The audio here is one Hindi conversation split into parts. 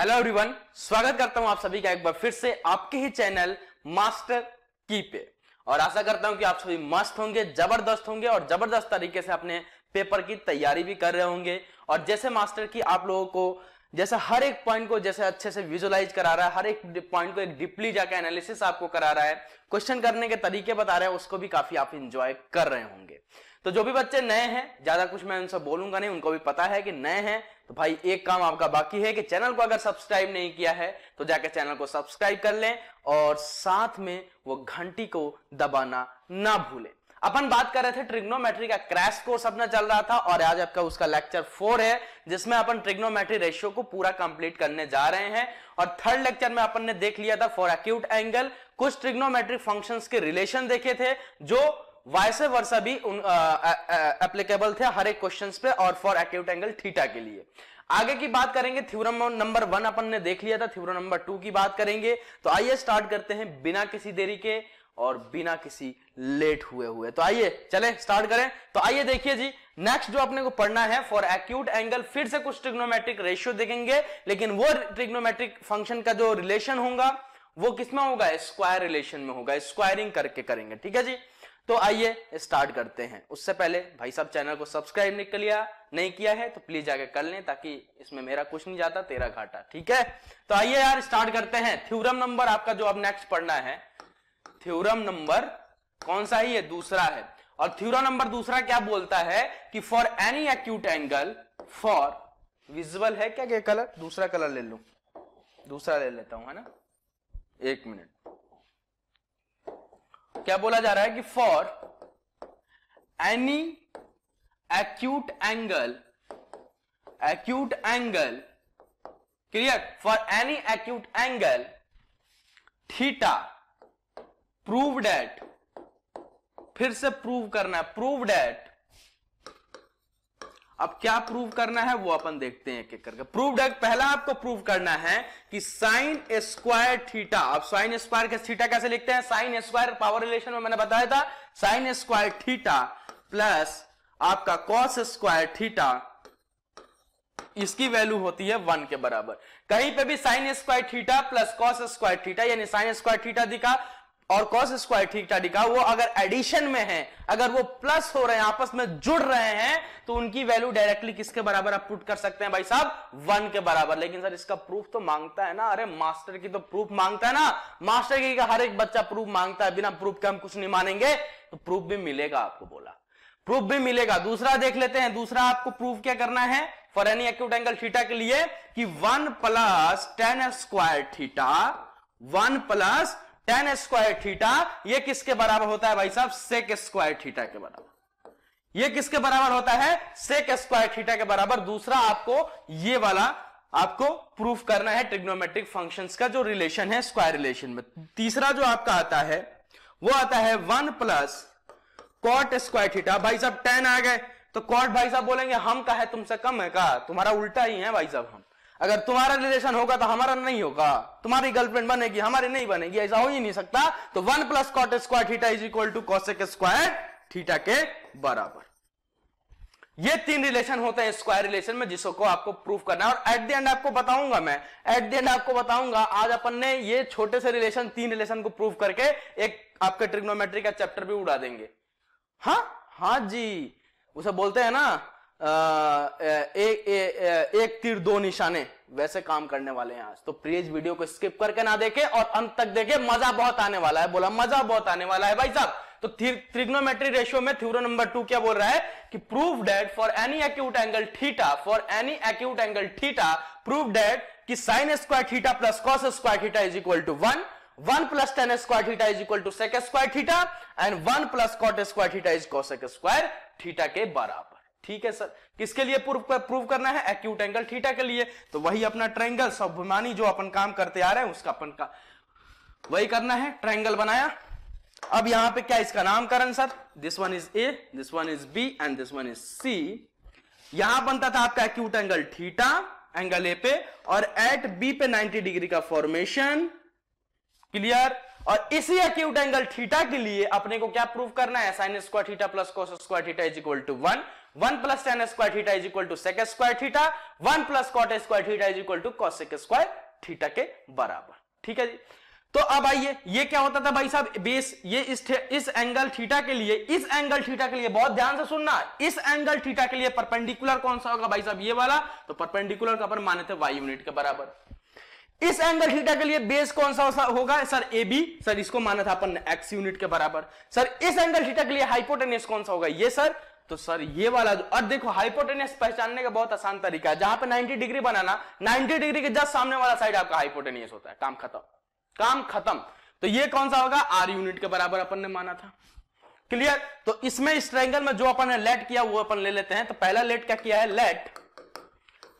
हेलो एवरीवन स्वागत करता हूं आप सभी का एक बार फिर से आपके ही चैनल मास्टर की पे और आशा करता हूं कि आप सभी मस्त होंगे जबरदस्त होंगे और जबरदस्त तरीके से अपने पेपर की तैयारी भी कर रहे होंगे और जैसे मास्टर की आप लोगों को जैसे हर एक पॉइंट को जैसे अच्छे से विजुअलाइज करा रहा है हर एक पॉइंट को एक डीपली जाकर एनालिसिस आपको करा रहा है क्वेश्चन करने के तरीके बता रहे हैं उसको भी काफी आप इंजॉय कर रहे होंगे तो जो भी बच्चे नए हैं ज्यादा कुछ मैं उनसे बोलूंगा नहीं उनको भी पता है कि नए हैं तो भाई एक काम आपका बाकी है कि चैनल को अगर सब्सक्राइब नहीं किया है तो जाकर चैनल को सब्सक्राइब कर लें और साथ में वो घंटी को दबाना ना भूलें अपन बात कर रहे थे ट्रिग्नोमेट्री का क्रैश कोर्स अपना चल रहा था और आज आपका उसका लेक्चर फोर है जिसमें अपन ट्रिग्नोमेट्री रेशियो को पूरा कंप्लीट करने जा रहे हैं और थर्ड लेक्चर में अपन ने देख लिया था फॉर अक्यूट एंगल कुछ ट्रिग्नोमेट्रिक फंक्शंस के रिलेशन देखे थे जो वैसे वर्षा भी एप्लीकेबल थे हर एक क्वेश्चन पे और फॉर एक्यूट एंगल थीटा के लिए आगे की बात करेंगे थ्योरम नंबर वन अपन ने देख लिया था थ्योरम नंबर टू की बात करेंगे तो आइए स्टार्ट करते हैं बिना किसी देरी के और बिना किसी लेट हुए हुए तो आइए चले स्टार्ट करें तो आइए देखिए जी नेक्स्ट जो अपने को पढ़ना है फॉर एक्यूट एंगल फिर से कुछ ट्रिग्नोमेट्रिक रेशियो देखेंगे लेकिन वो ट्रिग्नोमेट्रिक फंक्शन का जो रिलेशन होगा वो किसमें होगा स्क्वायर रिलेशन में होगा स्क्वायरिंग करके करेंगे ठीक है जी तो आइए स्टार्ट करते हैं उससे पहले भाई साहब चैनल को सब्सक्राइब नहीं कर लिया नहीं किया है तो प्लीज आगे कर लें ताकि इसमें मेरा कुछ नहीं जाता तेरा घाटा ठीक है तो आइए यार स्टार्ट करते हैं थ्योरम नंबर आपका जो अब नेक्स्ट पढ़ना है थ्योरम नंबर कौन सा ही है दूसरा है और थ्योरम नंबर दूसरा क्या बोलता है कि for any acute angle for visual है क्या क्या कलर दूसरा कलर ले लू दूसरा ले लेता हूं है ना एक मिनट क्या बोला जा रहा है कि for any acute angle acute angle clear for any acute angle theta prove that फिर से प्रूव करना है प्रूव डेट अब क्या प्रूव करना है वो अपन देखते हैं एक करके प्रूव डेग पहला आपको प्रूव करना है कि साइन स्क्वायर थीटा अब साइन स्क्वायर के थीटा कैसे लिखते हैं साइन स्क्वायर पावर रिलेशन में मैंने बताया था साइन स्क्वायर थीटा प्लस आपका कॉस स्क्वायर थीटा इसकी वैल्यू होती है वन के बराबर कहीं पे भी sine square theta plus cos square theta यानी साइन स्क्वायर थीटा दिखा और कॉस स्क्वायर ठीक ठाक दिखा वो अगर एडिशन में है अगर वो प्लस हो रहे हैं आपस में जुड़ रहे हैं तो उनकी वैल्यू डायरेक्टली किसके बराबर आप पुट कर सकते हैं भाई साहब वन के बराबर लेकिन सर इसका प्रूफ तो मांगता है ना अरे मास्टर की तो प्रूफ मांगता है ना मास्टर की का हर एक बच्चा प्रूफ मांगता है बिना प्रूफ के हम कुछ नहीं मानेंगे तो प्रूफ भी मिलेगा आपको बोला प्रूफ भी मिलेगा दूसरा देख लेते हैं दूसरा आपको प्रूफ क्या करना है for any acute angle theta के लिए कि one plus tan square theta one plus tan square theta ये किसके बराबर होता है भाई साहब सेक स्क्वायर थीटा के बराबर ये किसके बराबर होता है सेक स्क्वायर थीटा के बराबर दूसरा आपको ये वाला आपको प्रूफ करना है ट्रिग्नोमेट्रिक फंक्शंस का जो रिलेशन है स्क्वायर रिलेशन में तीसरा जो आपका आता है वो आता है one plus cot square theta भाई साहब टेन आ गए तो कॉट भाई साहब बोलेंगे हम का है तुमसे कम है का तुम्हारा उल्टा ही है भाई साहब हम अगर तुम्हारा रिलेशन होगा तो हमारा नहीं होगा तुम्हारी गर्लफ्रेंड बनेगी हमारी नहीं बनेगी ऐसा हो ही नहीं सकता तो one plus cot square theta is equal to cosec square theta के बराबर ये तीन रिलेशन होते हैं स्क्वायर रिलेशन में जिसको आपको प्रूफ करना है और एट द एंड आपको बताऊंगा मैं एट द एंड आपको बताऊंगा आज अपन ने ये छोटे से रिलेशन तीन रिलेशन को प्रूफ करके एक आपके ट्रिग्नोमेट्री का चैप्टर भी उड़ा देंगे हाँ हाँ जी उसे बोलते हैं ना एक, एक, तीर दो निशाने वैसे काम करने वाले हैं आज तो प्लीज वीडियो को स्किप करके ना देखे और अंत तक देखे मजा बहुत आने वाला है बोला मजा बहुत आने वाला है भाई साहब तो त्रिग्नोमेट्री रेशियो में थ्योरम नंबर टू क्या बोल रहा है कि proof that for any acute angle theta for any acute angle theta proof that कि sine square theta plus cos square theta is equal to one one plus tan square theta is equal to sec square theta and one plus cot square theta is cosec square theta के बराबर ठीक है सर किसके लिए प्रूफ कर, करना है एक्यूट एंगल थीटा के लिए तो वही अपना ट्रायंगल स्वाभिमानी जो अपन काम करते आ रहे हैं उसका अपन का वही करना है ट्रायंगल बनाया अब यहां पे क्या इसका नामकरण sir this one is A this one is B and this one is C यहां बनता था आपका acute angle theta angle A पे और एट बी पे नाइनटी डिग्री का फॉर्मेशन क्लियर और इसी एक्यूट एंगल थीटा के लिए अपने को क्या प्रूफ करना है sine square theta plus cos square theta is equal to one one plus tan square theta is equal to sec square theta one plus cot square theta is equal to cosec square theta के बराबर ठीक है जी तो अब आइए ये क्या होता था भाई साहब बेस ये इस इस एंगल थीटा के लिए इस एंगल थीटा के लिए बहुत ध्यान से सुनना इस एंगल थीटा के लिए परपेंडिकुलर कौन सा होगा भाई साहब ये वाला तो परपेंडिकुलर का अपन माने थे वाई यूनिट के बराबर इस एंगल थीटा के लिए बेस कौन सा होगा सर ए बी सर इसको माना था अपन एक्स यूनिट के बराबर सर इस एंगल थीटा के लिए हाइपोटेनियस कौन सा होगा ये सर तो सर ये वाला और देखो हाइपोटेनियस पहचानने का बहुत आसान तरीका है जहां पे 90 डिग्री बनाना 90 डिग्री के जस्ट सामने वाला साइड आपका हाइपोटेनियस होता है काम खत्म काम खत्म तो ये कौन सा होगा आर यूनिट के बराबर अपन ने माना था क्लियर तो इसमें इस ट्रायंगल में जो अपन ने लेट किया वो अपन ले लेते हैं तो पहला लेट क्या किया है let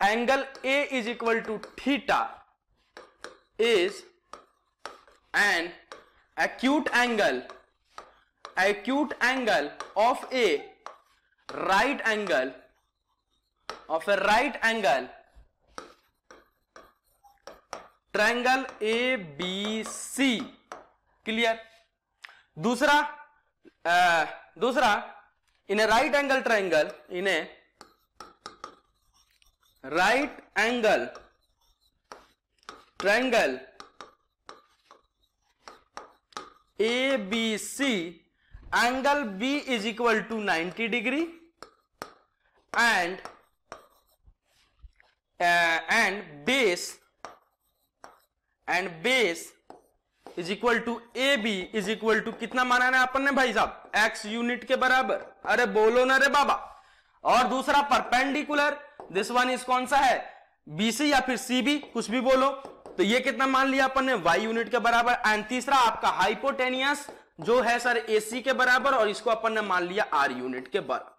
angle A is equal to theta is an acute angle acute angle of a right angle of a right angle triangle A B C clear dusra आ, दूसरा in a right angle triangle in a right triangle A B C angle B is equal to 90 degree and and base and base is equal to A B is equal to कितना माना है अपन ने भाई साहब एक्स यूनिट के बराबर अरे बोलो ना रे बाबा और दूसरा परपेंडिकुलर दिस वन इज कौन सा है बीसी या फिर सीबी कुछ भी बोलो तो ये कितना मान लिया अपन ने वाई यूनिट के बराबर एंड तीसरा आपका हाइपोटेनियस जो है सर एसी के बराबर और इसको अपन ने मान लिया आर यूनिट के बराबर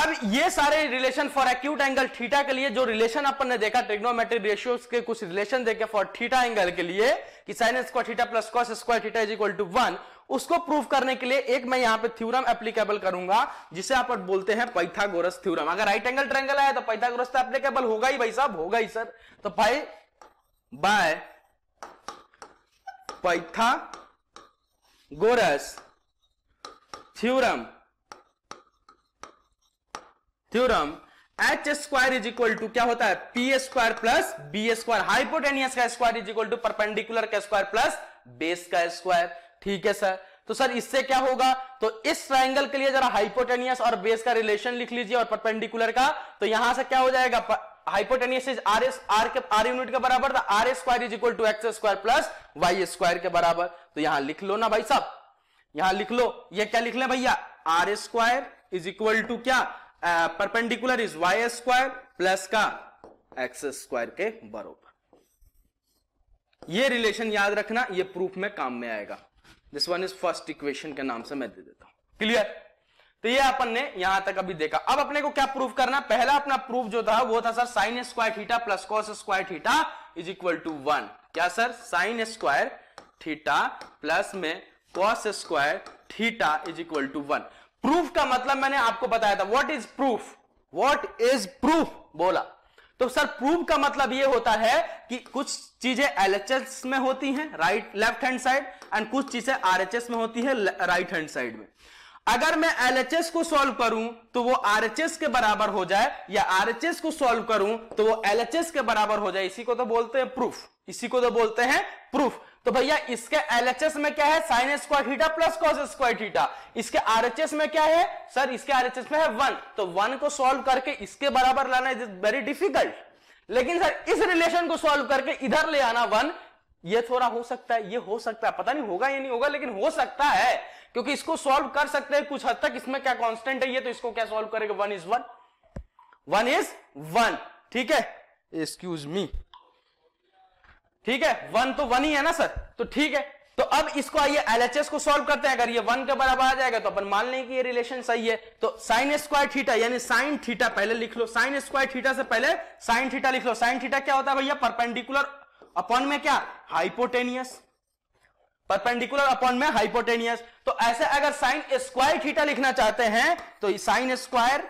अब ये सारे relation for acute angle theta के लिए जो रिलेशन अपन ने देखा ट्रिग्नोमेट्रिक रेशियोज के कुछ रिलेशन देखे फॉर थीटा एंगल के लिए कि sine square theta plus cos square theta is equal to one उसको प्रूफ करने के लिए एक मैं यहां पे थ्योरम एप्लीकेबल करूंगा जिसे आप बोलते हैं पैथागोरस थ्योरम अगर राइट एंगल ट्रेंगल आया तो पैथागोरस तो एप्लीकेबल होगा ही भाई साहब होगा ही सर तो भाई Pythagoras theorem theorem H square is equal to क्या होता है P square plus B square hypotenuse का square is equal to perpendicular का स्क्वायर प्लस बेस का स्क्वायर ठीक है सर तो सर इससे क्या होगा तो इस ट्राइंगल के लिए जरा हाइपोटेनियस और बेस का रिलेशन लिख लीजिए और परपेंडिकुलर का तो यहां से क्या हो जाएगा hypotenuse is R S R के आर यूनिट के बराबर था R square is equal to X square plus Y square के बराबर तो यहां लिख लो ना भाई साहब यहां लिख लो ये क्या लिख ले भैया R square is equal to क्या perpendicular is Y square plus का एक्स स्क्वायर के बराबर ये रिलेशन याद रखना ये प्रूफ में काम में आएगा this one is first equation के नाम से मैं दे देता हूं क्लियर तो ये अपन ने यहां तक अभी देखा अब अपने को क्या प्रूफ करना पहला अपना प्रूफ जो था वो था sir sine square theta plus cos square theta is equal to one क्या sir sine square theta plus में cos square theta is equal to one proof का मतलब मैंने आपको बताया था what is proof what is proof बोला तो सर प्रूफ का मतलब ये होता है कि कुछ चीजें एलएचएस में होती हैं right left hand side and कुछ चीजें आरएचएस में होती है राइट हैंड साइड में अगर मैं एलएचएस को सॉल्व करूं तो वो आरएचएस के बराबर हो जाए या आरएचएस को सॉल्व करूं तो वो एलएचएस के बराबर हो जाए इसी को तो बोलते हैं प्रूफ इसी को तो बोलते हैं प्रूफ तो भैया इसके एलएचएस में क्या है sine square theta plus cos square theta इसके आरएचएस में क्या है सर इसके आरएचएस में है वन तो वन को सॉल्व करके इसके बराबर लाना इज वेरी डिफिकल्ट लेकिन सर इस रिलेशन को सॉल्व करके इधर ले आना वन ये थोड़ा हो सकता है ये हो सकता है पता नहीं होगा या नहीं होगा लेकिन हो सकता है क्योंकि इसको सॉल्व कर सकते हैं कुछ हद तक इसमें क्या कांस्टेंट है ये तो इसको क्या सॉल्व करेगा one is one one is one ठीक है एक्सक्यूज मी ठीक है वन तो वन ही है ना सर तो ठीक है तो अब इसको आइए एलएचएस को सॉल्व करते हैं अगर ये वन के बराबर आ जाएगा तो अपन मान लें कि ये रिलेशन सही है तो साइन स्क्वायर थीटा यानी साइन थीटा पहले लिख लो साइन स्क्वायर थीटा से पहले साइन थीटा लिख लो साइन थीटा क्या होता है भैया परपेंडिकुलर अपॉन में क्या हाइपोटेनियस परपेंडिकुलर अपॉन में हाइपोटेनियस तो ऐसे अगर साइन स्क्वायर थीटा लिखना चाहते हैं तो साइन स्क्वायर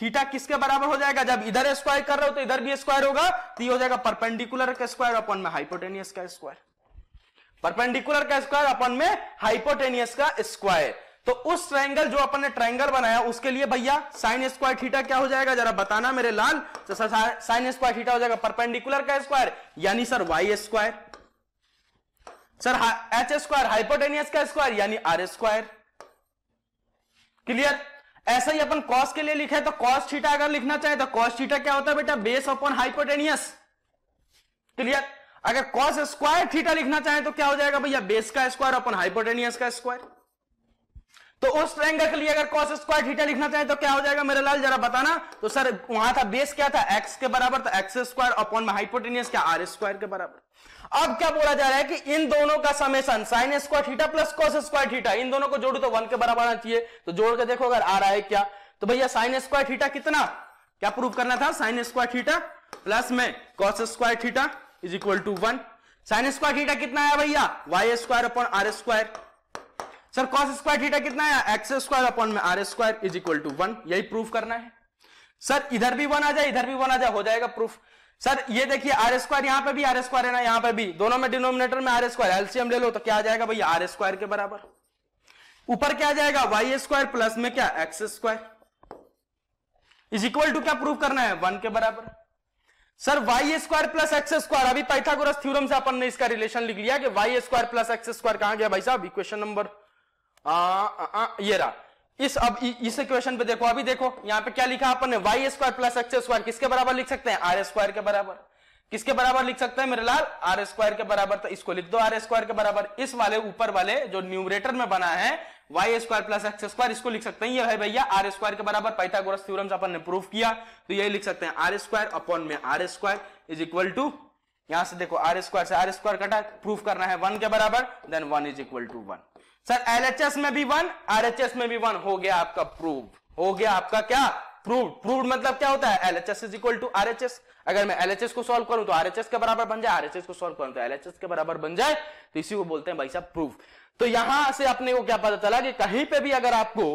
थीटा किसके बराबर हो जाएगा जब इधर स्क्वायर कर रहे हो तो इधर भी स्क्वायर होगा तो ये हो जाएगा परपेंडिकुलर का स्क्वायर अपॉन में हाइपोटेनियस का स्क्वायर परपेंडिकुलर का स्क्वायर अपन में हाइपोटेनियस का स्क्वायर तो उस ट्राइंगल जो अपन ने ट्राइंगल बनाया उसके लिए भैया साइन स्क्वायर थीटा क्या हो जाएगा जरा बताना मेरे लाल तो साइन स्क्वायर थीटा हो जाएगा परपेंडिकुलर का स्क्वायर यानी sir Y square sir H square hypotenuse का स्क्वायर यानी आर स्क्वायर क्लियर ऐसा ही अपन कॉस के लिए लिखा है तो कॉस थीटा अगर लिखना चाहे तो कॉस थीटा क्या होता है बेटा बेस अपॉन हाइपोटेनियस क्लियर अगर कॉस स्क्वायर थीटा लिखना चाहे तो क्या हो जाएगा भैया बेस का स्क्वायर अपन हाइपोटेनियस का स्क्वायर तो उस ट्रायंगल के लिए अगर कॉस स्क्वायर थीटा लिखना चाहे तो क्या हो जाएगा मेरे लाल जरा बताना तो सर वहां था बेस क्या था एक्स के बराबर तो एक्स स्क्वायर अपॉन हाइपोटेनियस क्या आर स्क्वायर के बराबर अब क्या बोला जा रहा है कि इन दोनों का summation sine square theta plus cos square theta इन दोनों को जोड़ तो वन के बराबर आना चाहिए तो जोड़ के देखो अगर आ रहा है क्या तो भैया साइन स्क्वायर थीटा कितना क्या प्रूव करना था साइन स्क्वायर थीटा प्लस में cos square theta is equal to one sine square theta कितना आया भैया Y square upon R square sir cos square theta कितना आया एक्स स्क्वायर अपॉन में R square is equal to one यही प्रूफ करना है सर इधर भी वन आ जाए इधर भी वन आ जाए हो जाएगा प्रूफ सर ये देखिए आर स्क्वायर यहां पर भी आर स्क्वायर है ना यहां पर भी दोनों में डिनोमिनेटर में आर स्क्वायर एलसीएम ले लो तो क्या आ जाएगा भाई आर स्क्वायर के बराबर ऊपर क्या आ जाएगा वाई स्क्वायर प्लस में क्या X square is equal to क्या प्रूव करना है वन के बराबर sir Y square plus X square अभी पाइथागोरस थ्योरम से अपन ने इसका रिलेशन लिख लिया कि Y square plus X square कहां गया भाई साहब इक्वेशन नंबर ये रहा इस अब इस इक्वेशन पे देखो अभी देखो यहां पे क्या लिखा अपन ने Y square plus X square किसके बराबर लिख सकते हैं आर स्क्वायर के बराबर किसके बराबर लिख सकते हैं मेरे लाल आर स्क्वायर के बराबर तो इसको लिख दो आर स्क्वायर के बराबर इस वाले ऊपर वाले जो न्यूमरेटर में बना है Y square plus X square इसको लिख सकते हैं ये है भैया आर स्क्वायर के बराबर पाइथागोरस थ्योरम अपन ने प्रूफ किया तो यही लिख सकते हैं आर स्क्वायर अपॉन में R square is equal to यहां से देखो आर स्क्वायर से आर स्क्वायर कटा प्रूफ करना है वन के बराबर then one is equal to one sir LHS में भी वन आरएचएस में भी वन हो गया आपका प्रूव हो गया आपका क्या प्रूव प्रूव मतलब क्या होता है LHS is equal to RHS अगर मैं एलएचएस को सॉल्व करूं तो आरएचएस के बराबर बन जाए आरएचएस को सॉल्व करूं तो एलएचएस के बराबर बन जाए तो इसी को बोलते हैं भाई साहब प्रूफ तो यहां से अपने को क्या पता चला कि कहीं पे भी अगर आपको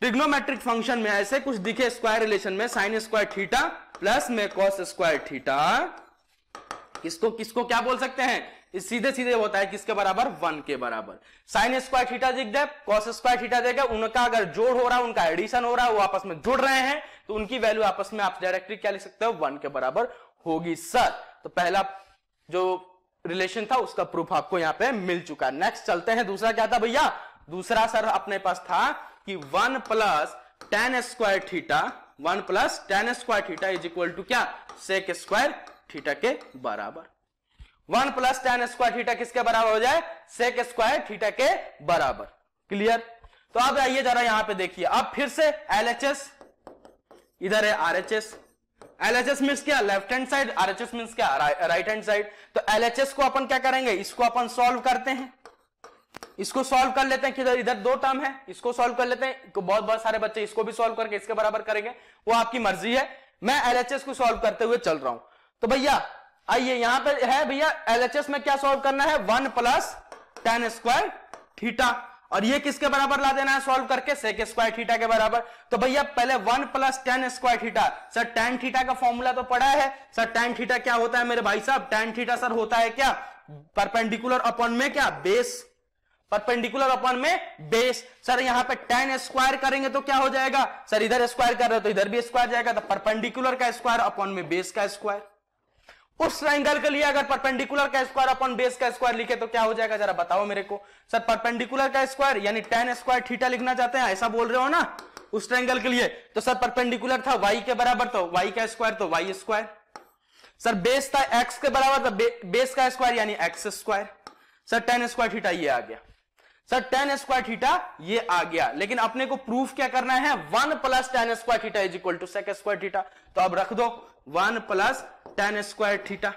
ट्रिग्नोमेट्रिक फंक्शन में ऐसे कुछ दिखे स्क्वायर रिलेशन में साइन स्क्वायर थीटा प्लस में कॉस स्क्वायर थीटा किसको किसको क्या बोल सकते हैं सीधे सीधे होता है किसके बराबर वन के बराबर साइन स्क्वायर थीटा दिख जाए कॉस स्क्वायर थीटा देगा उनका अगर जोड़ हो रहा है उनका एडिशन हो रहा है वो आपस में जुड़ रहे हैं तो उनकी वैल्यू आपस में आप डायरेक्टली क्या लिख सकते हो वन के बराबर होगी सर तो पहला जो रिलेशन था उसका प्रूफ आपको यहां पर मिल चुका है नेक्स्ट चलते हैं दूसरा क्या था भैया दूसरा सर अपने पास था कि one plus tan square theta one plus tan square theta is equal to क्या सेक स्क्वायर थीटा के बराबर one plus tan square theta किसके बराबर हो जाए सेक स्क्वायर थीटा के बराबर क्लियर तो अब आइए जरा यहां पे देखिए अब फिर से एलएचएस इधर है आरएचएस एलएचएस मीन्स क्या left hand side RHS means क्या राइट हैंड साइड तो एलएचएस को अपन क्या करेंगे इसको अपन सॉल्व करते हैं इसको सॉल्व कर लेते हैं किधर इधर दो टर्म है इसको सॉल्व कर लेते हैं बहुत बहुत सारे बच्चे इसको भी सॉल्व करके इसके बराबर करेंगे वो आपकी मर्जी है मैं एलएचएस को सॉल्व करते हुए चल रहा हूं तो भैया आइए यहां पर है भैया एलएचएस में क्या सॉल्व करना है one plus tan square theta और ये किसके बराबर ला देना है सॉल्व करके सेक स्क्वायर थीटा के बराबर तो भैया पहले one plus tan square theta sir tan theta का फॉर्मूला तो पड़ा है सर टेन थीटा क्या होता है मेरे भाई साहब टेन थीटा सर होता है क्या परपेंडिकुलर अपॉन में क्या बेस परपेंडिकुलर अपॉन में बेस सर यहां पे टेन स्क्वायर करेंगे तो क्या हो जाएगा सर इधर स्क्वायर कर रहे हो तो इधर भी स्क्वायर जाएगा तो परपेंडिकुलर का स्क्वायर अपॉन में बेस का स्क्वायर उस ट्राइंगल के लिए अगर परपेंडिकुलर का स्क्वायर अपन बेस का स्क्वायर लिखे तो क्या हो जाएगा जरा बताओ मेरे को सर परपेंडिकुलर का स्क्वायर यानी टेन स्क्वायर थीटा लिखना चाहते हैं ऐसा बोल रहे हो ना उस ट्राइंगल के लिए तो सर परपेंडिकुलर था वाई के बराबर तो वाई का स्क्वायर तो वाई स्क्वायर सर बेस था एक्स के बराबर था बे, बेस का स्क्वायर यानी X square sir tan square theta ये आ गया सर टेन स्क्वायर थीटा ये आ गया लेकिन अपने को प्रूफ क्या करना है one plus tan square theta is equal to sec square theta तो अब रख दो one plus tan square theta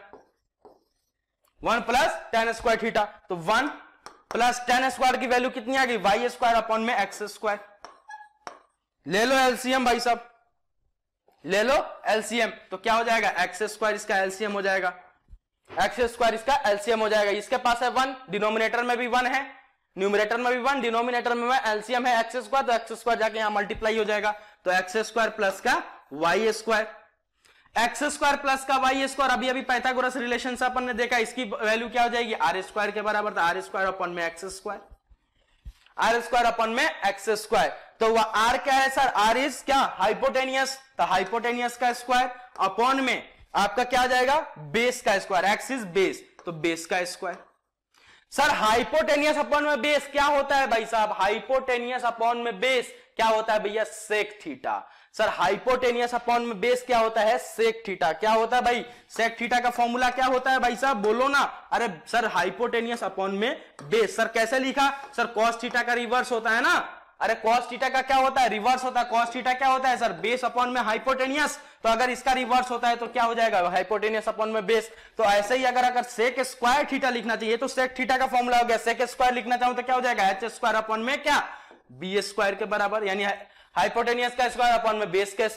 one plus tan square theta तो वन प्लस टेन स्क्वायर की वैल्यू कितनी आ गई वाई स्क्वायर अपॉन में एक्स स्क्वायर ले लो एलसीएम भाई साहब ले लो एलसीएम तो क्या हो जाएगा एक्स स्क्वायर इसका एलसीएम हो जाएगा एक्स स्क्वायर इसका एलसीएम हो जाएगा इसके पास है वन डिनोमिनेटर में भी वन है न्यूमिनेटर में भी वन डिनोमिनेटर में एलसीएम है एक्स स्क्वायर तो एक्स स्क्वायर जाके यहां मल्टीप्लाई हो जाएगा तो एक्स स्क्वायर प्लस का Y square X square plus का वाई स्क्वायर अभी अभी पैथागोरस रिलेशन अपन ने देखा इसकी वैल्यू क्या हो जाएगी आर स्क्वायर के बराबर था आर स्क्वायर अपन में X square R square upon में एक्स स्क्वायर तो वह आर क्या है सर आर इज क्या हाइपोटेनियस तो हाइपोटेनियस का स्क्वायर अपॉन में आपका क्या आ जाएगा बेस का स्क्वायर एक्स इज बेस तो बेस का स्क्वायर सर हाइपोटेनियस अपॉन में बेस क्या होता है भाई साहब हाइपोटेनियस अपॉन में बेस क्या होता है भैया sec theta sir hypotenuse upon में बेस क्या होता है सेक थीटा क्या होता है भाई सेक थीटा का फॉर्मूला क्या होता है भाई साहब बोलो ना अरे सर हाइपोटेनियस अपॉन में बेस सर कैसे लिखा सर कॉस थीटा का रिवर्स होता है ना अरे कॉस थीटा का क्या होता है रिवर्स होता है कॉस थीटा क्या होता है सर बेस अपॉन में हाइपोटेनियस तो अगर इसका रिवर्स होता है तो क्या हो जाएगा हाइपोटेनियस अपॉन में बेस तो ऐसे ही अगर अगर सेक स्क्वायर थीटा लिखना चाहिए तो सेक थीटा का फॉर्मूला हो गया सेक स्क्वायर लिखना चाहूं तो क्या हो जाएगा एच स्क्वायर अपॉन में क्या बी स्क्वायर के बराबर यानी हाइपोटेनियस का स्क्वायर अपॉन में बेस का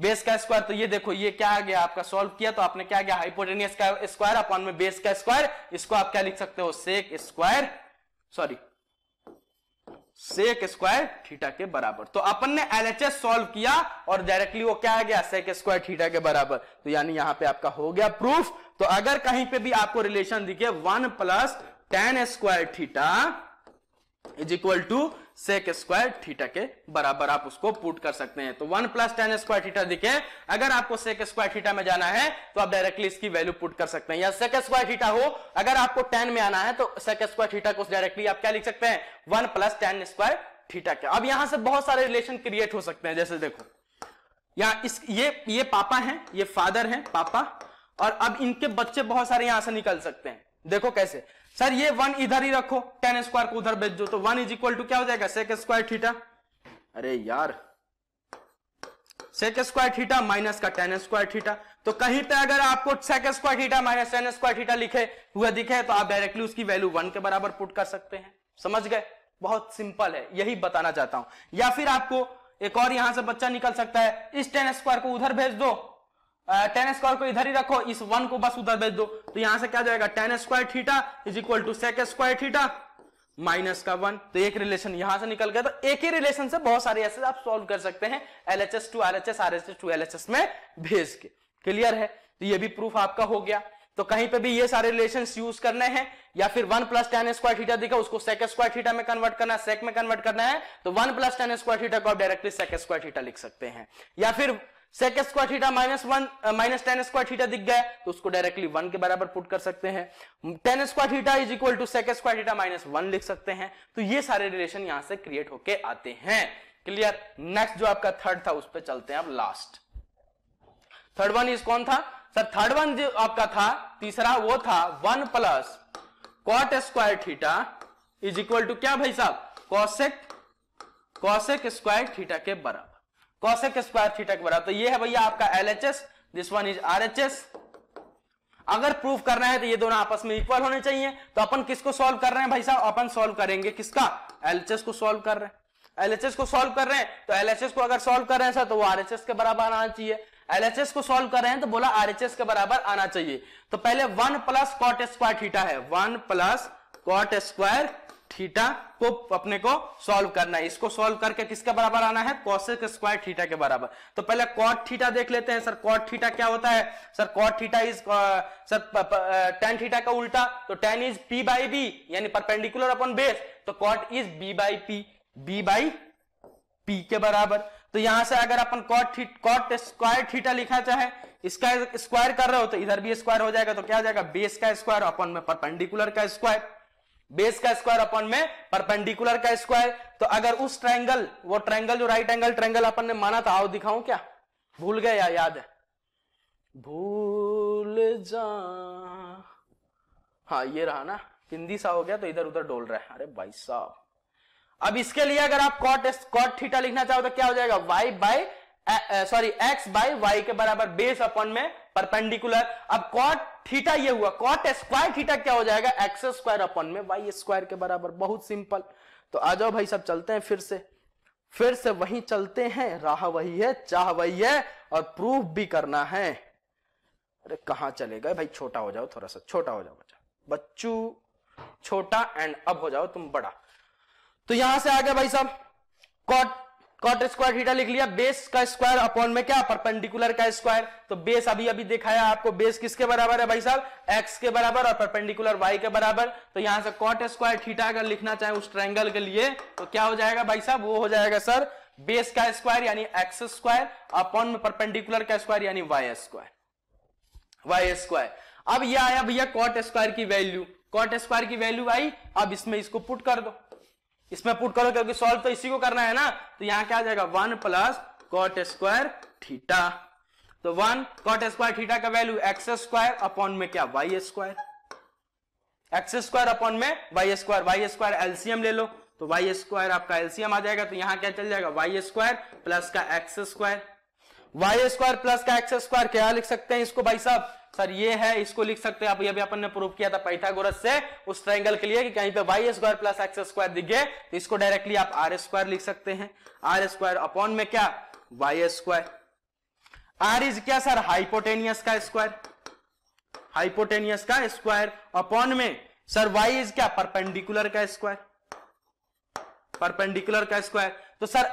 बेस का स्क्वायर तो ये देखो ये क्या आ गया आपका सॉल्व किया तो आपने क्या गया हाइपोटेनियस का स्क्वायर अपॉन में बेस का स्क्वायर इसको आप क्या लिख सकते हो sec square sorry sec square theta के बराबर तो अपन ने एलएचएस सॉल्व किया और डायरेक्टली वो क्या आ गया सेक स्क्वायर थीटा के बराबर तो यानी यहां पे आपका हो गया प्रूफ तो अगर कहीं पे भी आपको रिलेशन दिखे one plus tan square theta is equal to sec square theta के बराबर आप उसको पुट कर सकते हैं तो one plus tan square theta दिखे अगर आपको सेक स्क्वायर थीटा में जाना है तो आप डायरेक्टली इसकी वैल्यू पुट कर सकते हैं या सेक स्क्वायर थीटा हो अगर आपको टेन में आना है तो सेक स्क्वायर थीटा को डायरेक्टली आप क्या लिख सकते हैं one plus tan square theta के अब यहां से बहुत सारे रिलेशन क्रिएट हो सकते हैं जैसे देखो या इस ये ये पापा हैं ये फादर हैं पापा और अब इनके बच्चे बहुत सारे यहां से निकल सकते हैं देखो कैसे सर ये वन इधर ही रखो टेन स्क्वायर को उधर भेज दो तो वन इज इक्वल टू क्या हो जाएगा सेक स्क्वायर थीटा अरे यार सेक स्क्वायर थीटा माइनस का टेन स्क्वायर थीटा तो कहीं पे अगर आपको sec square theta minus tan square theta लिखे हुआ दिखे तो आप डायरेक्टली उसकी वैल्यू वन के बराबर पुट कर सकते हैं समझ गए बहुत सिंपल है यही बताना चाहता हूं या फिर आपको एक और यहां से बच्चा निकल सकता है इस टेन स्क्वायर को उधर भेज दो टेन स्क्वायर को इधर ही रखो इस वन को बस उधर भेज दो तो यहां से क्या जाएगा tan square theta is equal to sec square theta minus का वन तो एक रिलेशन यहां से निकल गया तो एक ही रिलेशन से बहुत सारे ऐसे आप सॉल्व कर सकते हैं L H S to R H S R H S to L H S में भेज के क्लियर है तो ये भी प्रूफ आपका हो गया तो कहीं पे भी ये सारे रिलेशन यूज करने हैं या फिर one plus tan square theta दिखा उसको सेक स्क्वायर थीटा में कन्वर्ट करना है सेक में कन्वर्ट करना है तो one plus tan square theta को आप डायरेक्टली सेक स्क्वायर थीटा लिख सकते हैं या फिर sec square theta minus one minus tan square theta दिख गया तो उसको डायरेक्टली वन के बराबर पुट कर सकते हैं tan square theta is equal to sec square theta minus one लिख सकते हैं तो ये सारे रिलेशन यहां से क्रिएट होके आते हैं क्लियर नेक्स्ट जो आपका थर्ड था उस पर चलते हैं अब लास्ट थर्ड वन इज कौन था सर थर्ड वन जो आपका था तीसरा वो था one plus cot square theta is equal to क्या भाई साहब कॉसेक कॉसेक स्क्वायर थीटा के बराबर कॉसेक स्क्वायर थीटा के बराबर तो ये है भैया आपका L H S this one is R H S अगर प्रूफ करना है तो ये दोनों आपस में इक्वल होने चाहिए तो अपन किसको सॉल्व कर रहे हैं भाई साहब अपन सॉल्व करेंगे किसका एलएचएस को सॉल्व कर रहे हैं एलएचएस को सॉल्व कर रहे हैं तो एलएचएस को अगर सॉल्व कर रहे हैं सर तो वो आरएचएस के बराबर आना चाहिए एलएचएस को सॉल्व कर रहे हैं तो बोला आरएचएस के बराबर आना चाहिए तो पहले one plus cot square theta है one plus cot square theta को अपने को सॉल्व करना है इसको सॉल्व करके किसके बराबर आना है कॉशिक स्क्वायर थीटा के बराबर तो पहले कॉट थीटा देख लेते हैं सर कॉट थीटा क्या होता है sir cot theta is uh, sir tan uh, theta का उल्टा तो tan is P by B यानी परपेंडिकुलर अपॉन बेस तो cot is B by P B by P के बराबर तो यहां से अगर अपन कॉट थी कॉट स्क्वायर थीटा लिखा चाहे इसका स्क्वायर कर रहे हो तो इधर भी स्क्वायर हो जाएगा तो क्या हो जाएगा बेस का स्क्वायर अपन में परपेंडिकुलर का स्क्वायर बेस का स्क्वायर अपन में परपेंडिकुलर का स्क्वायर तो अगर उस ट्रायंगल वो ट्रायंगल जो राइट एंगल ट्रायंगल अपन ने माना था आओ दिखाऊं क्या भूल गए या याद है भूल जा हाँ ये रहा ना हिंदी सा हो गया तो इधर उधर डोल रहा है अरे भाई साहब अब इसके लिए अगर आप कॉट कॉट थीटा लिखना चाहो तो क्या हो जाएगा Y by sorry X by Y के बराबर बेस अपॉन में परपेंडिकुलर अब कॉट थीटा ये हुआ कॉट स्क्वायर थीटा क्या हो जाएगा एक्स स्क्वायर अपॉन में वाई स्क्वायर के बराबर बहुत सिंपल तो आ जाओ भाई सब चलते हैं फिर से फिर से वही चलते हैं राह वही है चाह वही है और प्रूफ भी करना है अरे कहा चले गए भाई छोटा हो जाओ थोड़ा सा छोटा हो जाओ बच्चा बच्चू छोटा एंड अब हो जाओ तुम बड़ा तो यहां से आ गया भाई साहब कॉट कॉट स्क्वायर थीटा लिख लिया बेस का स्क्वायर अपॉन में क्या परपेंडिकुलर का स्क्वायर तो बेस अभी अभी दिखाया आपको बेस किसके बराबर है भाई साहब एक्स के बराबर और परपेंडिकुलर वाई के बराबर तो यहां से कॉट स्क्वायर थीटा अगर लिखना चाहे उस ट्रायंगल के लिए तो क्या हो जाएगा भाई साहब वो हो जाएगा सर बेस का स्क्वायर यानी एक्स स्क्वायर अपॉन में परपेंडिकुलर का स्क्वायर यानी वाई स्क्वायर वाई स्क्वायर अब यह आया भैया कॉट स्क्वायर की वैल्यू कॉट स्क्वायर की वैल्यू आई अब इसमें इसको पुट कर दो इसमें पुट करो क्योंकि सॉल्व तो इसी को करना है ना तो यहाँ क्या आ जाएगा one plus cot square theta तो वन कॉट स्क्वायर थीटा का वैल्यू एक्स स्क्वायर अपॉन में क्या Y square X square upon में Y square Y square LCM ले लो तो वाई स्क्वायर आपका एलसीएम आ जाएगा तो यहां क्या चल जाएगा वाई स्क्वायर प्लस का X square Y square plus का एक्स स्क्वायर क्या लिख सकते हैं इसको भाई साहब सर ये है इसको लिख सकते हैं आप ये भी अपन ने प्रूव किया था पाइथागोरस से उस ट्राइंगल के लिए कि कहीं पे Y square plus X square दिख गए तो इसको डायरेक्टली आप आर स्क्वायर लिख सकते हैं आर स्क्वायर अपॉन में क्या वाई स्क्वायर आर इज क्या सर हाइपोटेनियस का स्क्वायर हाइपोटेनियस का स्क्वायर अपॉन में सर वाई इज क्या परपेंडिकुलर का स्क्वायर परपेंडिकुलर का स्क्वायर तो सर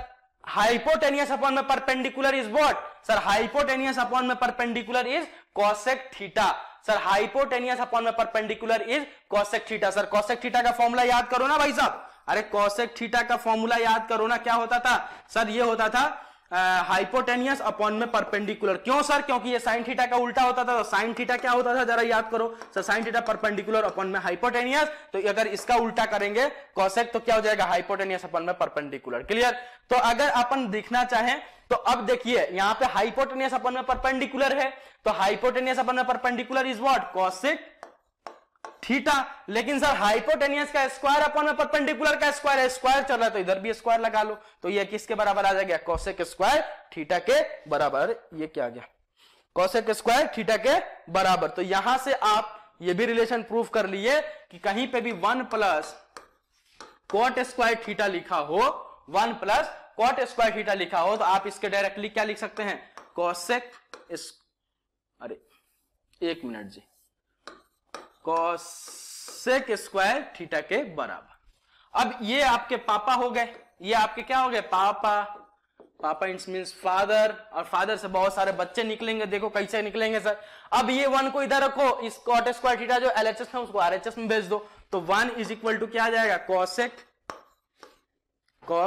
हाइपोटेनियस अपॉन में perpendicular is what sir hypotenuse upon में perpendicular is cosec theta sir hypotenuse upon में perpendicular is cosec theta sir cosec theta का फॉर्मूला याद करो ना भाई साहब अरे कॉसेक थीटा का फॉर्मूला याद करो ना क्या होता था सर ये होता था हाइपोटेनियस अपॉन में परपेंडिकुलर क्यों सर क्योंकि ये साइन थीटा का उल्टा होता था तो साइन थीटा क्या होता था जरा याद करो sir sine theta perpendicular upon में हाइपोटेनियस तो अगर इसका उल्टा करेंगे कॉसेक तो क्या हो जाएगा हाइपोटेनियस अपॉन में परपेंडिकुलर क्लियर तो अगर अपन देखना चाहें तो अब देखिए यहां पे हाइपोटेनियस अपन में परपेंडिकुलर है तो हाइपोटेनियस अपन में perpendicular is what cosec theta लेकिन सर हाइपोटेनियस का स्क्वायर अपन में परपेंडिकुलर का स्क्वायर है स्क्वायर चल रहा है तो इधर भी स्क्वायर लगा लो तो ये किसके बराबर आ जाएगा कौशेक स्क्वायर थीटा के बराबर ये क्या आ गया कौशेक स्क्वायर थीटा के बराबर तो यहां से आप ये भी रिलेशन प्रूफ कर लिए कि कहीं पे भी one plus cot square theta लिखा हो one plus cot square theta लिखा हो तो आप इसके डायरेक्टली क्या लिख सकते हैं कॉशेक अरे एक मिनट जी कॉसेक स्क्वायर थीटा के बराबर अब ये आपके पापा हो गए ये आपके क्या हो गए पापा पापा इंस मीन्स फादर और फादर से बहुत सारे बच्चे निकलेंगे देखो कैसे निकलेंगे सर अब ये वन को इधर रखो इस कॉट स्क्वायर थीटा जो एल में उसको आर में भेज दो तो वन इज इक्वल टू क्या आ जाएगा कॉसेक कॉ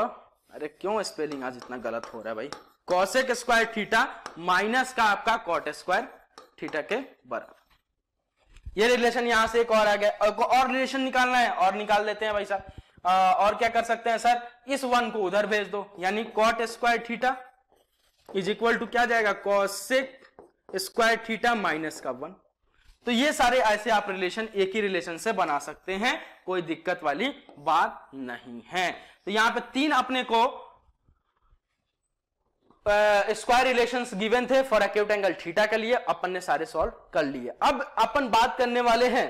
अरे क्यों स्पेलिंग आज इतना गलत हो रहा है भाई कॉसेक स्क्वायर थीटा माइनस का आपका कॉट स्क्वायर थीटा के बराबर ये रिलेशन यहां से एक और आ गया और, रिलेशन निकालना है और निकाल देते हैं भाई साहब और क्या कर सकते हैं सर इस वन को उधर भेज दो यानी cot square theta is equal to क्या जाएगा कॉसिक स्क्वायर थीटा माइनस का वन तो ये सारे ऐसे आप रिलेशन एक ही रिलेशन से बना सकते हैं कोई दिक्कत वाली बात नहीं है तो यहाँ पे तीन अपने को स्क्वायर रिलेशंस गिवन थे फॉर एक्यूट एंगल थीटा के लिए अपन ने सारे सॉल्व कर लिए अब अपन बात करने वाले हैं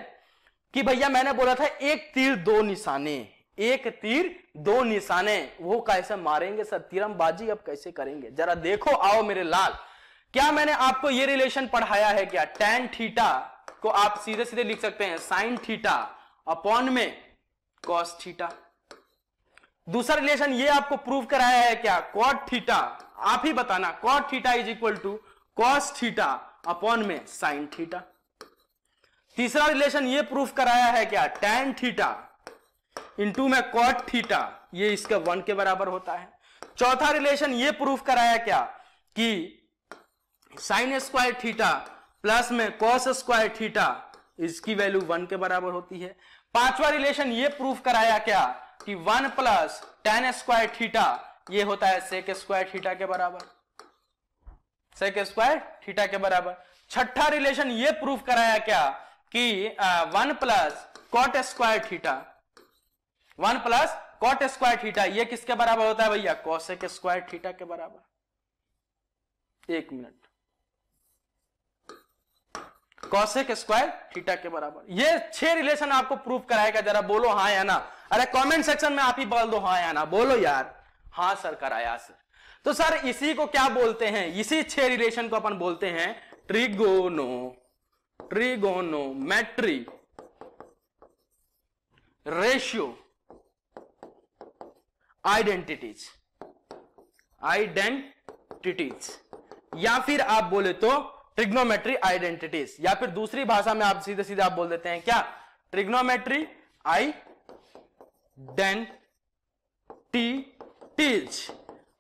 कि भैया मैंने बोला था एक तीर दो निशाने एक तीर दो निशाने वो कैसे मारेंगे सर तीरमबाजी अब कैसे करेंगे जरा देखो आओ मेरे लाल क्या मैंने आपको ये रिलेशन पढ़ाया है क्या टेन थीटा को आप सीधे सीधे लिख सकते हैं साइन थीटा अपॉन में कॉस थीटा दूसरा रिलेशन ये आपको प्रूव कराया है क्या कॉट थीटा आप ही बताना cot theta is equal to cos theta upon में साइन थीटा तीसरा रिलेशन ये प्रूफ कराया है क्या टैन थीटा इंटू में कॉट थीटा ये इसके वन के बराबर होता है चौथा रिलेशन ये प्रूफ कराया क्या कि साइन स्क्वायर थीटा प्लस में कॉस स्क्वायर थीटा इसकी वैल्यू वन के बराबर होती है पांचवा रिलेशन ये प्रूफ कराया क्या कि one plus tan square theta ये होता है सेक स्क्वायर थीटा के बराबर सेक स्क्वायर थीटा के बराबर छठा रिलेशन ये प्रूफ कराया क्या कि one plus cot square theta one plus cot square theta ये किसके बराबर होता है भैया कॉसेक स्क्वायर थीटा के बराबर एक मिनट कॉसेक स्क्वायर थीटा के बराबर ये छह रिलेशन आपको प्रूफ कराएगा जरा बोलो हाँ या ना अरे कमेंट सेक्शन में आप ही बोल दो हाँ या ना बोलो यार हाँ सर कराया सर तो सर इसी को क्या बोलते हैं इसी छह रिलेशन को अपन बोलते हैं trigono trigonometry ratio identities identities या फिर आप बोले तो ट्रिग्नोमेट्री आइडेंटिटीज या फिर दूसरी भाषा में आप सीधे सीधे आप बोल देते हैं क्या ट्रिग्नोमेट्री आई टीज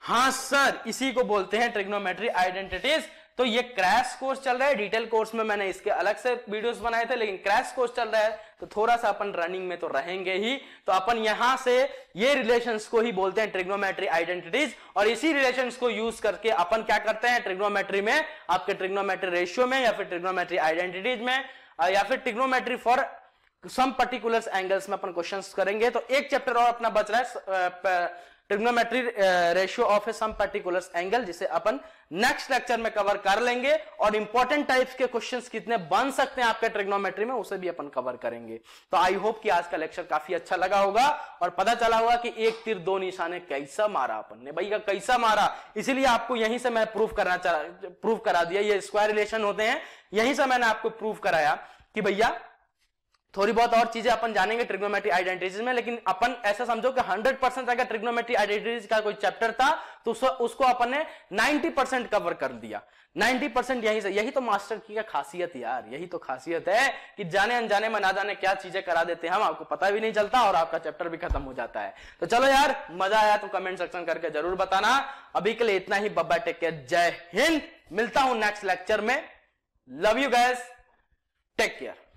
हां सर इसी को बोलते हैं ट्रिग्नोमेट्री आइडेंटिटीज तो ये क्रैश कोर्स चल रहा है डिटेल कोर्स में मैंने इसके अलग से वीडियोस बनाए थे लेकिन क्रैश कोर्स चल रहा है तो थोड़ा सा अपन रनिंग में तो रहेंगे ही तो अपन यहां से ये रिलेशंस को ही बोलते हैं ट्रिग्नोमेट्री आइडेंटिटीज और इसी रिलेशंस को यूज करके अपन क्या करते हैं ट्रिग्नोमेट्री में आपके ट्रिग्नोमेट्री रेशियो में या फिर ट्रिग्नोमेट्री आइडेंटिटीज में या फिर trigonometry for some particular angles में अपन क्वेश्चन करेंगे तो एक चैप्टर और अपना बच रहा है trigonometry ratio of a some particular angle जिसे अपन नेक्स्ट लेक्चर में कवर कर लेंगे और इंपॉर्टेंट टाइप्स के क्वेश्चंस कितने बन सकते हैं आपके ट्रिग्नोमेट्री में उसे भी अपन कवर करेंगे तो आई होप कि आज का लेक्चर काफी अच्छा लगा होगा और पता चला होगा कि एक तीर दो निशाने कैसा मारा अपन ने भाई का कैसा मारा इसीलिए आपको यहीं से मैं प्रूफ करना चाह प्रूफ करा दिया ये स्क्वायर रिलेशन होते हैं यहीं से मैंने आपको प्रूफ कराया कि भैया थोड़ी बहुत और चीजें अपन जानेंगे ट्रिग्नोमेट्री आइडेंटिटीज में लेकिन अपन ऐसा समझो कि 100 परसेंट अगर ट्रिग्नोमेट्री आइडेंटिटीज का कोई चैप्टर था तो उसको अपन ने 90 परसेंट कवर कर दिया 90 परसेंट यही से यही तो मास्टर की का खासियत यार यही तो खासियत है कि जाने अनजाने में ना जाने क्या चीजें करा देते हैं हम आपको पता भी नहीं चलता और आपका चैप्टर भी खत्म हो जाता है तो चलो यार मजा आया तो कमेंट सेक्शन करके जरूर बताना अभी के लिए इतना ही बब्बा टेक केयर जय हिंद मिलता हूं नेक्स्ट लेक्चर में love you guys take care